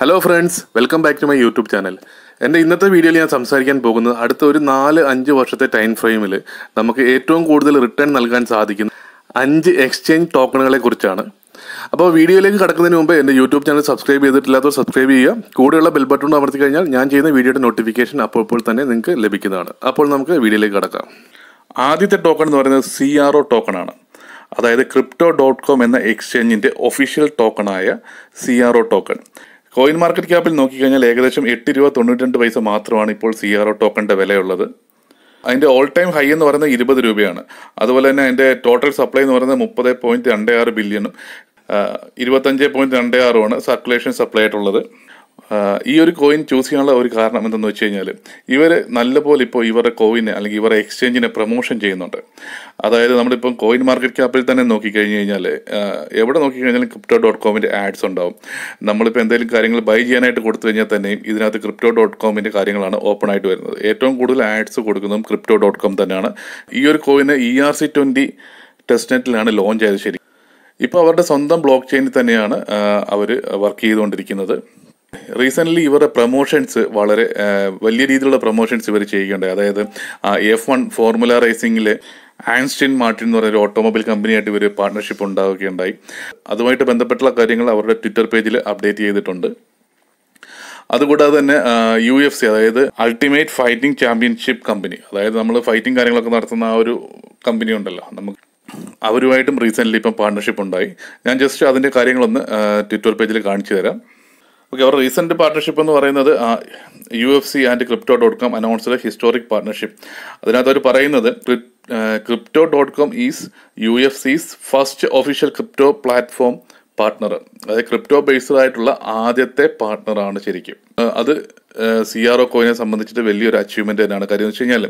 hello friends welcome back to my YouTube channel എൻ്റെ ഇന്നത്തെ വീഡിയോയിൽ ഞാൻ സംസാരിക്കാൻ പോകുന്നത് അടുത്ത ഒരു നാല് അഞ്ച് വർഷത്തെ ടൈം ഫ്രെയിമിൽ നമുക്ക് ഏറ്റവും കൂടുതൽ റിട്ടേൺ നൽകാൻ സാധിക്കുന്ന അഞ്ച് എക്സ്ചേഞ്ച് ടോക്കണുകളെ കുറിച്ചാണ് അപ്പോൾ വീഡിയോയിലേക്ക് കടക്കുന്നതിന് മുമ്പ് എൻ്റെ യൂട്യൂബ് ചാനൽ സബ്സ്ക്രൈബ് ചെയ്തിട്ടില്ലാത്തവർ സബ്സ്ക്രൈബ് ചെയ്യുക കൂടെയുള്ള ബെൽ ബട്ടൺ അമർത്തി കഴിഞ്ഞാൽ ഞാൻ ചെയ്യുന്ന വീഡിയോയുടെ നോട്ടിഫിക്കേഷൻ അപ്പോൾ തന്നെ നിങ്ങൾക്ക് ലഭിക്കുന്നതാണ് അപ്പോൾ നമുക്ക് വീഡിയോയിലേക്ക് കടക്കാം ആദ്യത്തെ ടോക്കൺ എന്ന് പറയുന്നത് സി ആർ ഒ ടോക്കണാണ് അതായത് ക്രിപ്റ്റോ ഡോട്ട് കോം എന്ന എക്സ്ചേഞ്ചിൻ്റെ ഒഫീഷ്യൽ ടോക്കണായ C R O token coin market ക്യാപ്പിൽ നോക്കിക്കഴിഞ്ഞാൽ ഏകദേശം എട്ട് രൂപ തൊണ്ണൂറ്റി രണ്ട് പൈസ മാത്രമാണ് ഇപ്പോൾ സി ആർ ഒ ടോക്കണിൻ്റെ വിലയുള്ളത് അതിൻ്റെ ഓൾ ടൈം ഹൈ എന്ന് പറയുന്നത് ഇരുപത് രൂപയാണ് അതുപോലെ തന്നെ അതിൻ്റെ ടോട്ടൽ സപ്ലൈ എന്ന് പറയുന്നത് മുപ്പത് പോയിന്റ് രണ്ട് ആറ് ബില്യണും ഇരുപത്തഞ്ച് പോയിന്റ് രണ്ട് ആറുമാണ് സർക്കുലേഷൻ സപ്ലൈ ആയിട്ടുള്ളത് ഈ ഒരു കോയിൻ ചൂസ് ചെയ്യാനുള്ള ഒരു കാരണം എന്തെന്ന് വെച്ച് കഴിഞ്ഞാൽ ഇവർ നല്ലപോലെ ഇപ്പോൾ ഇവരുടെ കോയിനെ അല്ലെങ്കിൽ ഇവരുടെ എക്സ്ചേഞ്ചിനെ പ്രൊമോഷൻ ചെയ്യുന്നുണ്ട് അതായത് നമ്മളിപ്പം കോയിൻ മാർക്കറ്റ് ക്യാപ്പിൽ തന്നെ നോക്കിക്കഴിഞ്ഞ് കഴിഞ്ഞാൽ എവിടെ നോക്കിക്കഴിഞ്ഞാലും ക്രിപ്റ്റോ ഡോട്ട് കോമിൻ്റെ ആഡ്സ് ഉണ്ടാവും നമ്മളിപ്പോൾ എന്തെങ്കിലും കാര്യങ്ങൾ ബൈ ചെയ്യാനായിട്ട് കൊടുത്തു കഴിഞ്ഞാൽ തന്നെയും ഇതിനകത്ത് ക്രിപ്റ്റോ ഡോട്ട് കോമിൻ്റെ കാര്യങ്ങളാണ് ഓപ്പൺ ആയിട്ട് വരുന്നത് ഏറ്റവും കൂടുതൽ ആഡ്സ് കൊടുക്കുന്നതും ക്രിപ്റ്റോ ഡോട്ട് കോം തന്നെയാണ് ഈ ഒരു കോയിന് E R C twenty test നെറ്റിലാണ് ലോഞ്ച് ആയത് ശരി ഇപ്പോൾ അവരുടെ സ്വന്തം ബ്ലോക്ക് ചെയിനിൽ തന്നെയാണ് അവർ വർക്ക് ചെയ്തുകൊണ്ടിരിക്കുന്നത് റീസെൻ്റ്ലി ഇവരുടെ പ്രൊമോഷൻസ് വളരെ വലിയ രീതിയിലുള്ള പ്രൊമോഷൻസ് ഇവർ ചെയ്യുകയുണ്ട് അതായത് എഫ് വൺ ഫോർമുല റേസിംഗിൽ ആൻസ്റ്റിൻ മാർട്ടിൻ എന്ന് പറയുന്ന ഒരു ഓട്ടോമൊബൈൽ കമ്പനിയായിട്ട് ഇവർ പാർട്ണർഷിപ്പ് ഉണ്ടാവുകയുണ്ടായി അതുമായിട്ട് ബന്ധപ്പെട്ടുള്ള കാര്യങ്ങൾ അവരുടെ ട്വിറ്റർ പേജിൽ അപ്ഡേറ്റ് ചെയ്തിട്ടുണ്ട് അതുകൂടാതെ തന്നെ യു എഫ് സി അതായത് അൾട്ടിമേറ്റ് ഫൈറ്റിംഗ് ചാമ്പ്യൻഷിപ്പ് കമ്പനി അതായത് നമ്മൾ ഫൈറ്റിംഗ് കാര്യങ്ങളൊക്കെ നടത്തുന്ന ആ ഒരു കമ്പനി ഉണ്ടല്ലോ നമുക്ക് അവരുമായിട്ടും റീസെൻ്റ്ലി ഇപ്പം പാർട്ണർഷിപ്പ് ഉണ്ടായി ഞാൻ ജസ്റ്റ് അതിൻ്റെ കാര്യങ്ങളൊന്ന് ട്വിറ്റർ പേജിൽ കാണിച്ചു തരാം ഓക്കെ അവർ റീസെൻറ്റ് പാർട്ണർഷിപ്പ് എന്ന് പറയുന്നത് U F C and crypto dot com announce historic partnership അതിനകത്ത് അവർ പറയുന്നത് crypto dot com is U F C's first official crypto platform partner അതായത് ക്രിപ്റ്റോ ബേസ്ഡ് ആയിട്ടുള്ള ആദ്യത്തെ പാർട്ട്ണറാണ് ശരിക്കും അത് സി ആർ ഒ കോയിനെ സംബന്ധിച്ചിട്ട് വലിയൊരു അച്ചീവ്മെന്റ് തന്നെയാണ് കാര്യം വെച്ച് കഴിഞ്ഞാൽ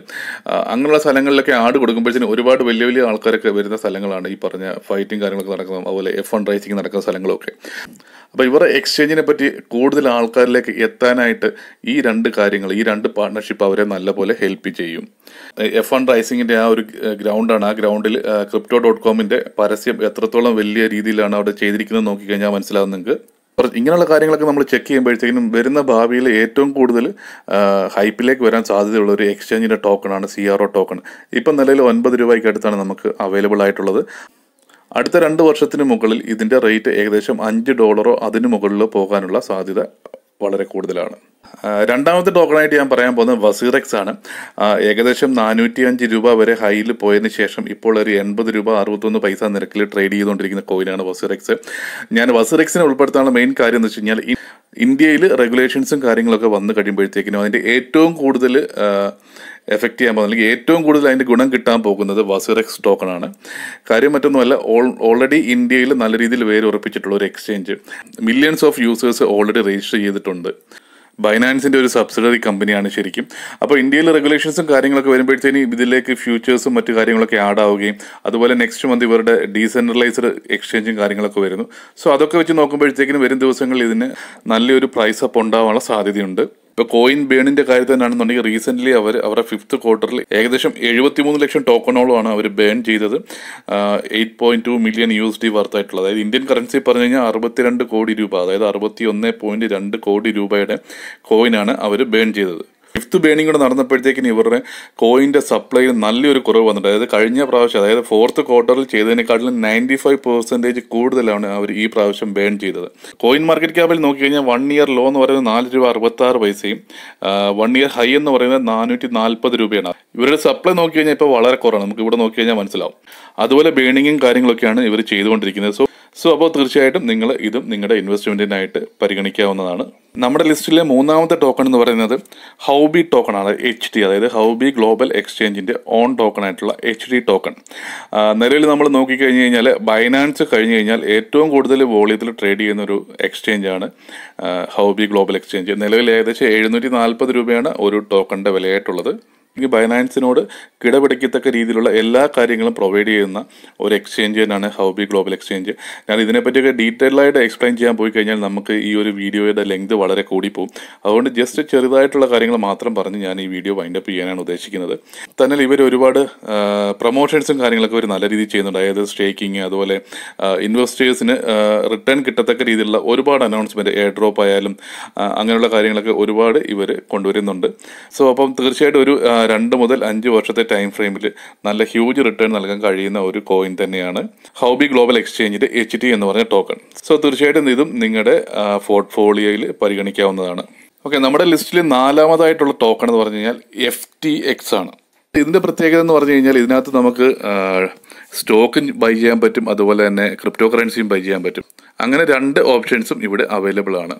അങ്ങനെയുള്ള സ്ഥലങ്ങളിലൊക്കെ ആട് കൊടുക്കുമ്പോഴത്തേനും ഒരുപാട് വലിയ വലിയ ആൾക്കാരൊക്കെ വരുന്ന സ്ഥലങ്ങളാണ് ഈ പറഞ്ഞ ഫൈറ്റിംഗ് കാര്യങ്ങളൊക്കെ നടക്കുന്നത് അതുപോലെ എഫ് ഫണ്ട് റൈസിംഗ് നടക്കുന്ന സ്ഥലങ്ങളൊക്കെ അപ്പോൾ ഇവരുടെ എക്സ്ചേഞ്ചിനെ പറ്റി കൂടുതൽ ആൾക്കാരിലേക്ക് എത്താനായിട്ട് ഈ രണ്ട് കാര്യങ്ങൾ ഈ രണ്ട് പാർട്ണർഷിപ്പ് അവരെ നല്ലപോലെ ഹെൽപ്പ് ചെയ്യും എഫ് ഫണ്ട് റൈസിങ്ങിന്റെ ആ ഒരു ഗ്രൗണ്ടാണ് ആ ഗ്രൗണ്ടിൽ ക്രിപ്റ്റോ ഡോട്ട് കോമിന്റെ പരസ്യം എത്രത്തോളം വലിയ രീതിയിലാണ് അവിടെ ചെയ്തിരിക്കുന്നത് നോക്കിക്കഴിഞ്ഞാൽ മനസ്സിലാവും നിങ്ങൾക്ക് ഇങ്ങനെയുള്ള കാര്യങ്ങളൊക്കെ നമ്മൾ ചെക്ക് ചെയ്യുമ്പോഴത്തേക്കും വരുന്ന ഭാവിയിൽ ഏറ്റവും കൂടുതൽ ഹൈപ്പിലേക്ക് വരാൻ സാധ്യതയുള്ള ഒരു എക്സ്ചേഞ്ചിൻ്റെ ടോക്കണാണ് സി ആർ ഒ ടോക്കൺ ഇപ്പം നിലയിൽ ഒൻപത് രൂപയ്ക്ക് അടുത്താണ് നമുക്ക് അവൈലബിൾ ആയിട്ടുള്ളത് അടുത്ത രണ്ട് വർഷത്തിന് മുകളിൽ ഇതിൻ്റെ റേറ്റ് ഏകദേശം അഞ്ച് ഡോളറോ അതിന് മുകളിലോ പോകാനുള്ള സാധ്യത വളരെ കൂടുതലാണ് രണ്ടാമത്തെ ടോക്കണായിട്ട് ഞാൻ പറയാൻ പോകുന്നത് വസീറെക്സ് ആണ് ഏകദേശം നാനൂറ്റി അഞ്ച് രൂപ വരെ ഹൈയിൽ പോയതിന് ശേഷം ഇപ്പോൾ ഒരു എൺപത് രൂപ അറുപത്തൊന്ന് പൈസ നിരക്കിൽ ട്രേഡ് ചെയ്തുകൊണ്ടിരിക്കുന്ന കോയിനാണ് വസീറെക്സ് ഞാൻ വസീറെക്സിനെ ഉൾപ്പെടുത്താനുള്ള മെയിൻ കാര്യം എന്ന് വെച്ച് കഴിഞ്ഞാൽ ഇന്ത്യയിൽ റെഗുലേഷൻസും കാര്യങ്ങളൊക്കെ വന്നു കഴിയുമ്പോഴത്തേക്കിനും അതിൻ്റെ ഏറ്റവും കൂടുതൽ എഫക്റ്റ് ചെയ്യാൻ പോകുന്നത് അല്ലെങ്കിൽ ഏറ്റവും കൂടുതൽ അതിൻ്റെ ഗുണം കിട്ടാൻ പോകുന്നത് വസിറക്സ് ടോക്കൺ ആണ് കാര്യം മറ്റൊന്നുമല്ല ഓൾറെഡി ഇന്ത്യയിൽ നല്ല രീതിയിൽ വേര് ഉറപ്പിച്ചിട്ടുള്ള ഒരു exchange millions of users already register ചെയ്തിട്ടുണ്ട് ബൈനാൻസിൻ്റെ ഒരു സബ്സിഡറി കമ്പനിയാണ് ശരിക്കും അപ്പോൾ ഇന്ത്യയിൽ റെഗുലേഷൻസും കാര്യങ്ങളൊക്കെ വരുമ്പോഴത്തേന് ഇതിലേക്ക് ഫ്യൂച്ചേഴ്സും മറ്റു കാര്യങ്ങളൊക്കെ ആഡ് ആവുകയും അതുപോലെ നെക്സ്റ്റ് മന്ത് ഇവരുടെ ഡീസെൻട്രലൈസ്ഡ് എക്സ്ചേഞ്ചും കാര്യങ്ങളൊക്കെ വരുന്നു സോ അതൊക്കെ വെച്ച് നോക്കുമ്പോഴത്തേക്കും വരും ദിവസങ്ങളിൽ ഇതിന് നല്ലൊരു പ്രൈസ് അപ്പ് ഉണ്ടാവാനുള്ള സാധ്യതയുണ്ട് ഇപ്പൊ കോയിൻ ബേണിന്റെ കാര്യം തന്നെയാണെന്നുണ്ടെങ്കിൽ റീസെന്റ് അവർ അവരുടെ ഫിഫ്ത് ക്വാർട്ടറിൽ ഏകദേശം എഴുപത്തിമൂന്ന് ലക്ഷം ടോക്കണോളമാണ് അവർ ബേൺ ചെയ്തത് eight point two million U S D വർത്തായിട്ടുള്ളത് അതായത് ഇന്ത്യൻ കറൻസി പറഞ്ഞു കഴിഞ്ഞാൽ അറുപത്തിരണ്ട് കോടി രൂപ അതായത് അറുപത്തി ഒന്ന് പോയിന്റ് രണ്ട് കോടി രൂപയുടെ കോയിനാണ് അവർ ബേൺ ചെയ്തത് ഫിഫ്ത്ത് ബേണിംഗ് കൂടെ നടന്നപ്പോഴത്തേക്കിന് ഇവരുടെ കോയിൻ്റെ സപ്ലൈയിൽ നല്ലൊരു കുറവ് വന്നിട്ടുണ്ട് അതായത് കഴിഞ്ഞ പ്രാവശ്യം അതായത് ഫോർത്ത് ക്വാർട്ടറിൽ ചെയ്തതിനെക്കാട്ടിലും നയൻറ്റി ഫൈവ് പെർസെൻറ്റേജ് കൂടുതലാണ് അവർ ഈ പ്രാവശ്യം ബേൺ ചെയ്തത് കോയിൻ മാർക്കറ്റ് ക്യാപിൽ നോക്കിക്കഴിഞ്ഞാൽ വൺ ഇയർ ലോ എന്ന് പറയുന്നത് നാല് രൂപ അറുപത്താറ് പൈസയും വൺ ഇയർ ഹൈ എന്ന് പറയുന്നത് നാനൂറ്റി നാൽപ്പത് രൂപയാണ് ഇവരുടെ സപ്ലൈ നോക്കി കഴിഞ്ഞാൽ ഇപ്പോൾ വളരെ കുറവാണ് നമുക്ക് ഇവിടെ നോക്കി കഴിഞ്ഞാൽ മനസ്സിലാവും അതുപോലെ ബേണിങ്ങും കാര്യങ്ങളൊക്കെയാണ് ഇവർ ചെയ്തുകൊണ്ടിരിക്കുന്നത് സോ സോ അപ്പോൾ തീർച്ചയായിട്ടും നിങ്ങൾ ഇതും നിങ്ങളുടെ ഇൻവെസ്റ്റ്മെൻറ്റിനായിട്ട് പരിഗണിക്കാവുന്നതാണ് നമ്മുടെ ലിസ്റ്റിലെ മൂന്നാമത്തെ ടോക്കൺ എന്ന് പറയുന്നത് ഹൗബി ടോക്കൺ ആണ് എച്ച് ടി അതായത് ഹൗബി ഗ്ലോബൽ എക്സ്ചേഞ്ചിൻ്റെ ഓൺ ടോക്കൺ ആയിട്ടുള്ള എച്ച് ഡി ടോക്കൺ നിലവിൽ നമ്മൾ നോക്കിക്കഴിഞ്ഞ് കഴിഞ്ഞാൽ ബൈനാൻസ് കഴിഞ്ഞ് കഴിഞ്ഞാൽ ഏറ്റവും കൂടുതൽ വോളിയത്തിൽ ട്രേഡ് ചെയ്യുന്ന ഒരു എക്സ്ചേഞ്ച് ആണ് ഹൗബി ഗ്ലോബൽ എക്സ്ചേഞ്ച് നിലവിൽ ഏകദേശം എഴുന്നൂറ്റി നാൽപ്പത് രൂപയാണ് ഒരു ടോക്കണിൻ്റെ വിലയായിട്ടുള്ളത് ഈ ബൈനാൻസിനോട് കിടപിടിക്കത്തക്ക രീതിയിലുള്ള എല്ലാ കാര്യങ്ങളും പ്രൊവൈഡ് ചെയ്യുന്ന ഒരു എക്സ്ചേഞ്ച് തന്നെയാണ് ഹൗബി ഗ്ലോബൽ എക്സ്ചേഞ്ച് ഞാൻ ഇതിനെപ്പറ്റിയൊക്കെ ഡീറ്റെയിൽ ആയിട്ട് എക്സ്പ്ലെയിൻ ചെയ്യാൻ പോയി കഴിഞ്ഞാൽ നമുക്ക് ഈ ഒരു വീഡിയോയുടെ ലെങ്ത് വളരെ കൂടിപ്പോവും അതുകൊണ്ട് ജസ്റ്റ് ചെറുതായിട്ടുള്ള കാര്യങ്ങൾ മാത്രം പറഞ്ഞ് ഞാൻ ഈ വീഡിയോ വൈൻഡ് അപ്പ് ചെയ്യാനാണ് ഉദ്ദേശിക്കുന്നത് തന്നെ ഇവർ ഒരുപാട് പ്രൊമോഷൻസും കാര്യങ്ങളൊക്കെ ഒരു നല്ല രീതിയിൽ ചെയ്യുന്നുണ്ട് അതായത് സ്റ്റേക്കിങ് അതുപോലെ ഇൻവെസ്റ്റേഴ്സിന് റിട്ടേൺ കിട്ടത്തക്ക രീതിയിലുള്ള ഒരുപാട് അനൗൺസ്മെന്റ് എയർ ഡ്രോപ്പ് ആയാലും അങ്ങനെയുള്ള കാര്യങ്ങളൊക്കെ ഒരുപാട് ഇവർ കൊണ്ടുവരുന്നുണ്ട് സോ അപ്പം തീർച്ചയായിട്ടും ഒരു രണ്ട് മുതൽ അഞ്ച് വർഷത്തെ ടൈം ഫ്രെയിമിൽ നല്ല ഹ്യൂജ് റിട്ടേൺ നൽകാൻ കഴിയുന്ന ഒരു കോയിൻ തന്നെയാണ് ഹൗബി ഗ്ലോബൽ എക്സ്ചേഞ്ചിന്റെ എച്ച് ടി എന്ന് പറഞ്ഞ ടോക്കൺ സോ തീർച്ചയായിട്ടും ഇതും നിങ്ങളുടെ പോർട്ട്ഫോളിയോയിൽ പരിഗണിക്കാവുന്നതാണ് ഓക്കെ നമ്മുടെ ലിസ്റ്റിൽ നാലാമതായിട്ടുള്ള ടോക്കൺ എന്ന് പറഞ്ഞു കഴിഞ്ഞാൽ എഫ് ടി എക്സ് ആണ് ഇതിന്റെ പ്രത്യേകത എന്ന് പറഞ്ഞു കഴിഞ്ഞാൽ ഇതിനകത്ത് നമുക്ക് സ്റ്റോക്കും ബൈ ചെയ്യാൻ പറ്റും അതുപോലെ തന്നെ ക്രിപ്റ്റോ കറൻസിയും ബൈ ചെയ്യാൻ പറ്റും അങ്ങനെ രണ്ട് ഓപ്ഷൻസും ഇവിടെ അവൈലബിൾ ആണ്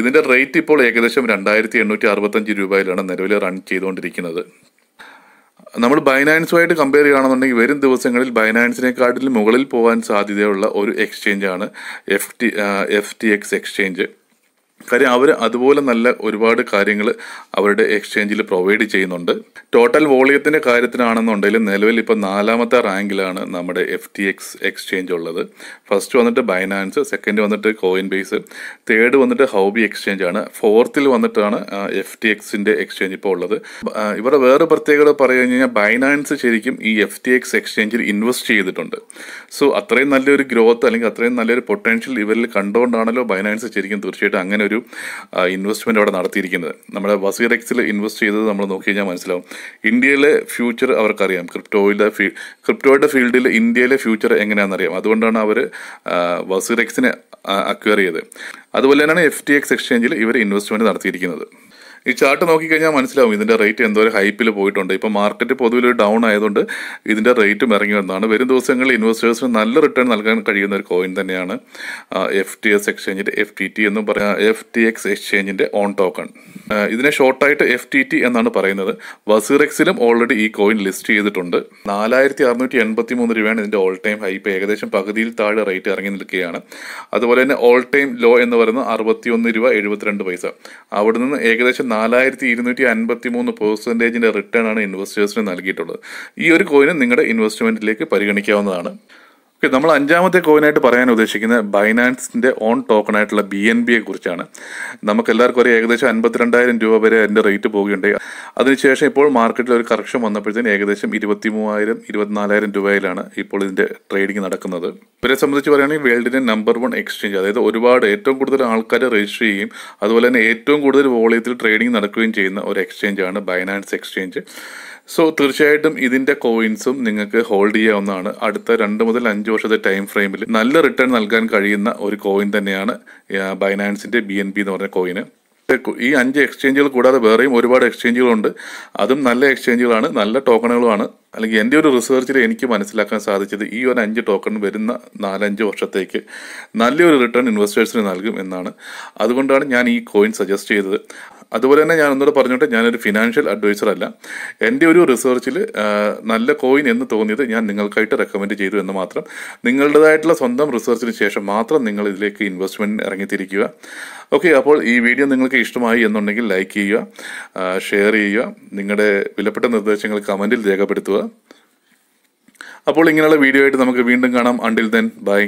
ഇതിൻ്റെ റേറ്റ് ഇപ്പോൾ ഏകദേശം രണ്ടായിരത്തി എണ്ണൂറ്റി അറുപത്തഞ്ച് രൂപയിലാണ് നിലവിൽ റൺ ചെയ്തുകൊണ്ടിരിക്കുന്നത് നമ്മൾ ബൈനാൻസുമായിട്ട് കമ്പയർ ചെയ്യുകയാണെന്നുണ്ടെങ്കിൽ വരും ദിവസങ്ങളിൽ ബൈനാൻസിനെക്കാട്ടിൽ മുകളിൽ പോകാൻ സാധ്യതയുള്ള ഒരു എക്സ്ചേഞ്ചാണ് F T F T X exchange കാര്യം അവർ അതുപോലെ നല്ല ഒരുപാട് കാര്യങ്ങൾ അവരുടെ എക്സ്ചേഞ്ചിൽ പ്രൊവൈഡ് ചെയ്യുന്നുണ്ട് ടോട്ടൽ വോളിയത്തിൻ്റെ കാര്യത്തിലാണെന്നുണ്ടെങ്കിൽ നിലവിൽ ഇപ്പോൾ നാലാമത്തെ റാങ്കിലാണ് നമ്മുടെ എഫ് ടി എക്സ് എക്സ്ചേഞ്ച് ഉള്ളത് ഫസ്റ്റ് വന്നിട്ട് ബൈനാൻസ് സെക്കൻഡ് വന്നിട്ട് കോയിൻ ബേസ് തേർഡ് വന്നിട്ട് ഹൗബി എക്സ്ചേഞ്ച് ആണ് ഫോർത്തിൽ വന്നിട്ടാണ് എഫ് ടി എക്സിൻ്റെ എക്സ്ചേഞ്ച് ഇപ്പോൾ ഉള്ളത് ഇവരുടെ വേറെ പ്രത്യേകത പറഞ്ഞു കഴിഞ്ഞാൽ ബൈനാൻസ് ശരിക്കും ഈ എഫ് ടി എക്സ് എക്സ്ചേഞ്ചിൽ ഇൻവെസ്റ്റ് ചെയ്തിട്ടുണ്ട് സോ അത്രയും നല്ലൊരു ഗ്രോത്ത് അല്ലെങ്കിൽ അത്രയും നല്ലൊരു പൊട്ടൻഷ്യൽ ഇവരിൽ കണ്ടുകൊണ്ടാണല്ലോ ബൈനാൻസ് ശരിക്കും തീർച്ചയായിട്ടും അങ്ങനെ ഒരു ഇൻവെസ്റ്റ്മെൻ്റ് അവിടെ നടത്തിയിരിക്കുന്നത് നമ്മുടെ വസീർ എക്സിൽ ഇൻവെസ്റ്റ് ചെയ്തത് നമ്മൾ നോക്കി കഴിഞ്ഞാൽ മനസ്സിലാവും ഇന്ത്യയിലെ ഫ്യൂച്ചർ അവർക്കറിയാം ക്രിപ്റ്റോയിലെ ഫീ ക്രിപ്റ്റോയുടെ ഫീൽഡിൽ ഇന്ത്യയിലെ ഫ്യൂച്ചർ എങ്ങനെയാണെന്നറിയാം അതുകൊണ്ടാണ് അവർ വസീർ എക്സിനെ അക്വയർ ചെയ്തത് അതുപോലെ തന്നെയാണ് എഫ് ടി എക്സ് എക്സ്ചേഞ്ചിൽ ഇവർ ഇൻവെസ്റ്റ്മെൻറ്റ് നടത്തിയിരിക്കുന്നത് ഈ ചാർട്ട് നോക്കിക്കഴിഞ്ഞാൽ മനസ്സിലാവും ഇതിൻ്റെ റേറ്റ് എന്തോ ഹൈപ്പിൽ പോയിട്ടുണ്ട് ഇപ്പോൾ മാർക്കറ്റ് പൊതുവിൽ ഡൗൺ ആയതുകൊണ്ട് ഇതിൻ്റെ റേറ്റും ഇറങ്ങി വന്നതാണ് വരും ദിവസങ്ങളിൽ ഇൻവെസ്റ്റേഴ്സിന് നല്ല റിട്ടേൺ നൽകാൻ കഴിയുന്ന ഒരു കോയിൻ തന്നെയാണ് എഫ് ടി എസ് എക്സ്ചേഞ്ചിൻ്റെ എഫ് ടി ടി എന്ന് പറയാം എഫ് ടി എക്സ് എക്സ്ചേഞ്ചിൻ്റെ ഓൺ ടോക്കൺ ഇതിനെ ഷോർട്ടായിട്ട് എഫ് ടി ടി എന്നാണ് പറയുന്നത് വസീറെക്സിലും ഓൾറെഡി ഈ കോയിൻ ലിസ്റ്റ് ചെയ്തിട്ടുണ്ട് നാലായിരത്തി അറുന്നൂറ്റി എൺപത്തി മൂന്ന് രൂപയാണ് ഇതിൻ്റെ ഓൾ ടൈം ഹൈ ഏകദേശം പകുതിയിൽ താഴെ റേറ്റ് ഇറങ്ങി നിൽക്കുകയാണ് അതുപോലെ തന്നെ ഓൾ ടൈം ലോ എന്ന് പറയുന്നത് അറുപത്തി ഒന്ന് രൂപ എഴുപത്തിരണ്ട് പൈസ അവിടെ നിന്ന് ഏകദേശം നാലായിരത്തി ഇരുന്നൂറ്റി അൻപത്തി മൂന്ന് പെർസെൻറ്റേജിൻ്റെ റിട്ടേൺ ആണ് ഇൻവെസ്റ്റേഴ്സിന് നൽകിയിട്ടുള്ളത് ഈ ഒരു കോയിനും നിങ്ങളുടെ ഇൻവെസ്റ്റ്മെൻറ്റിലേക്ക് പരിഗണിക്കാവുന്നതാണ് ഓക്കെ നമ്മൾ അഞ്ചാമത്തെ കോയിനായിട്ട് പറയാൻ ഉദ്ദേശിക്കുന്ന ബൈനാൻസിൻ്റെ ഓൺ ടോക്കൺ ആയിട്ടുള്ള ബി എൻ ബിയെ കുറിച്ചാണ് നമുക്ക് എല്ലാവർക്കും ഒരു ഏകദേശം അൻപത്തിരണ്ടായിരം രൂപ വരെ അതിൻ്റെ റേറ്റ് പോവുകയുണ്ടായി അതിനുശേഷം ഇപ്പോൾ മാർക്കറ്റിൽ ഒരു കറക്ഷൻ വന്നപ്പോഴത്തേന് ഏകദേശം ഇരുപത്തി മൂവായിരം ഇരുപത്തിനാലായിരം രൂപയിലാണ് ഇപ്പോൾ ഇതിൻ്റെ ട്രേഡിംഗ് നടക്കുന്നത് ഇവരെ സംബന്ധിച്ച് പറയുകയാണെങ്കിൽ വേൾഡിൻ്റെ നമ്പർ വൺ എക്സ്ചേഞ്ച് അതായത് ഒരുപാട് ഏറ്റവും കൂടുതൽ ആൾക്കാർ രജിസ്റ്റർ ചെയ്യുകയും അതുപോലെ തന്നെ ഏറ്റവും കൂടുതൽ വോളിയത്തിൽ ട്രേഡിംഗ് നടക്കുകയും ചെയ്യുന്ന ഒരു എക്സ്ചേഞ്ചാണ് ബൈനാൻസ് എക്സ്ചേഞ്ച് സോ തീർച്ചയായിട്ടും ഇതിന്റെ കോയിൻസും നിങ്ങൾക്ക് ഹോൾഡ് ചെയ്യാവുന്നതാണ് അടുത്ത രണ്ട് മുതൽ അഞ്ച് വർഷത്തെ ടൈം ഫ്രെയിമിൽ നല്ല റിട്ടേൺ നൽകാൻ കഴിയുന്ന ഒരു കോയിൻ തന്നെയാണ് ബൈനാൻസിന്റെ ബി എൻ പി എന്ന് പറഞ്ഞ കോയിന് ഈ അഞ്ച് എക്സ്ചേഞ്ചുകൾ കൂടാതെ വേറെയും ഒരുപാട് എക്സ്ചേഞ്ചുകളുണ്ട് അതും നല്ല എക്സ്ചേഞ്ചുകളാണ് നല്ല ടോക്കണുകളുമാണ് അല്ലെങ്കിൽ എൻ്റെ ഒരു റിസർച്ചിൽ എനിക്ക് മനസ്സിലാക്കാൻ സാധിച്ചത് ഈ ഒരു അഞ്ച് ടോക്കൺ വരുന്ന നാലഞ്ച് വർഷത്തേക്ക് നല്ലൊരു റിട്ടേൺ ഇൻവെസ്റ്റേഴ്സിന് നൽകും എന്നാണ് അതുകൊണ്ടാണ് ഞാൻ ഈ കോയിൻ സജസ്റ്റ് ചെയ്തത് അതുപോലെ തന്നെ ഞാൻ ഒന്നുകൂടെ പറഞ്ഞോട്ടെ ഞാനൊരു ഫിനാൻഷ്യൽ അഡ്വൈസർ അല്ല എൻ്റെ ഒരു റിസർച്ചിൽ നല്ല കോയിൻ എന്ന് തോന്നിയത് ഞാൻ നിങ്ങൾക്കായിട്ട് റെക്കമെൻഡ് ചെയ്തു എന്ന് മാത്രം നിങ്ങളുടേതായിട്ടുള്ള സ്വന്തം റിസർച്ചിന് ശേഷം മാത്രം നിങ്ങൾ ഇതിലേക്ക് ഇൻവെസ്റ്റ്മെൻറ്റ് ഇറങ്ങിത്തിരിക്കുക ഓക്കെ അപ്പോൾ ഈ വീഡിയോ നിങ്ങൾക്ക് ഇഷ്ടമായി എന്നുണ്ടെങ്കിൽ ലൈക്ക് ചെയ്യുക ഷെയർ ചെയ്യുക നിങ്ങളുടെ വിലപ്പെട്ട നിർദ്ദേശങ്ങൾ കമൻറ്റിൽ രേഖപ്പെടുത്തുക അപ്പോൾ ഇങ്ങനെയുള്ള വീഡിയോ ആയിട്ട് നമുക്ക് വീണ്ടും കാണാം അണ്ടിൽ ദെൻ ബൈ